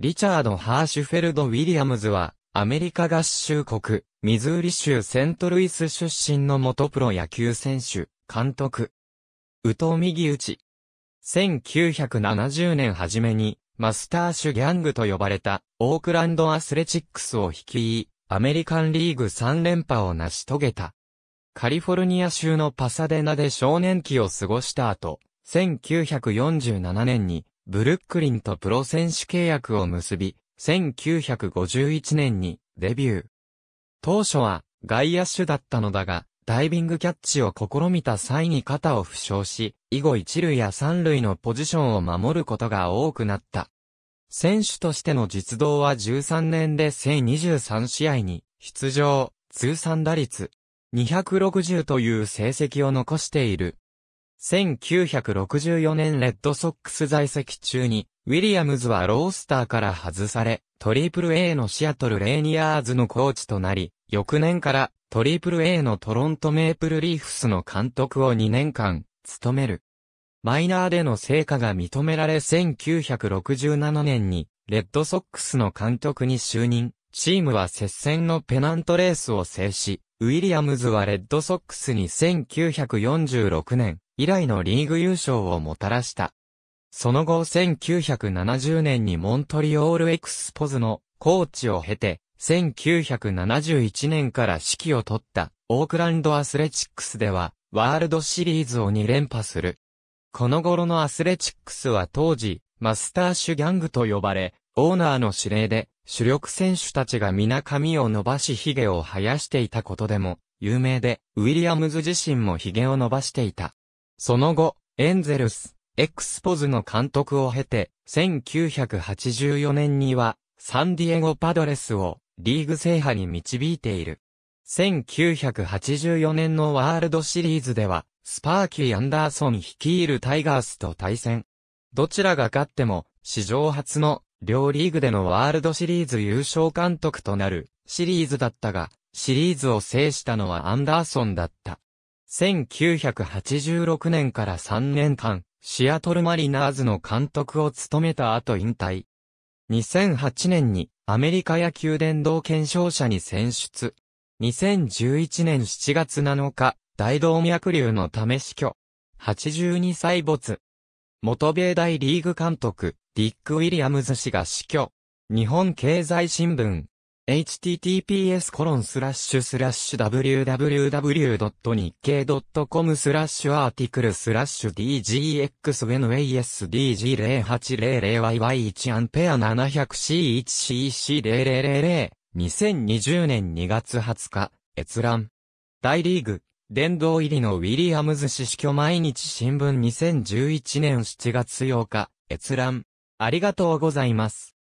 リチャード・ハーシュフェルド・ウィリアムズは、アメリカ合衆国、ミズーリ州セントルイス出身の元プロ野球選手、監督。宇藤右打ち。1970年初めに、マスターシュギャングと呼ばれた、オークランドアスレチックスを率い、アメリカンリーグ3連覇を成し遂げた。カリフォルニア州のパサデナで少年期を過ごした後、1947年にブルックリンとプロ選手契約を結び、1951年にデビュー。当初は外野手だったのだが、ダイビングキャッチを試みた際に肩を負傷し、以後一塁や三塁のポジションを守ることが多くなった。選手としての実動は13年で1023試合に出場、通算打率260という成績を残している。1964年レッドソックス在籍中に、ウィリアムズはロースターから外され、トリプル A のシアトルレーニアーズのコーチとなり、翌年からトリプル A のトロントメープルリーフスの監督を2年間、務める。マイナーでの成果が認められ1967年に、レッドソックスの監督に就任。チームは接戦のペナントレースを制し、ウィリアムズはレッドソックスに1946年以来のリーグ優勝をもたらした。その後1970年にモントリオールエクスポズのコーチを経て、1971年から指揮を取ったオークランドアスレチックスではワールドシリーズを2連覇する。この頃のアスレチックスは当時マスターシュギャングと呼ばれ、オーナーの指令で主力選手たちが皆髪を伸ばし髭を生やしていたことでも、有名で、ウィリアムズ自身も髭を伸ばしていた。その後、エンゼルス、エクスポズの監督を経て、1984年には、サンディエゴパドレスをリーグ制覇に導いている。1984年のワールドシリーズでは、スパーキー・アンダーソン率いるタイガースと対戦。どちらが勝っても、史上初の両リーグでのワールドシリーズ優勝監督となるシリーズだったが、シリーズを制したのはアンダーソンだった。1986年から3年間、シアトルマリナーズの監督を務めた後引退。2008年にアメリカ野球殿堂検証者に選出。2011年7月7日、大動脈瘤のため死去。82歳没。元米大リーグ監督、ディック・ウィリアムズ氏が死去。日本経済新聞。https コロンスラッシュスラッシュ w w w 日経 c o m スラッシュアーティクルスラッシュ dgxnasdg0800yy1 アンペア 700c1cc0000 2020年2月20日閲覧大リーグ殿堂入りのウィリアムズ氏死去毎日新聞2011年7月8日、閲覧。ありがとうございます。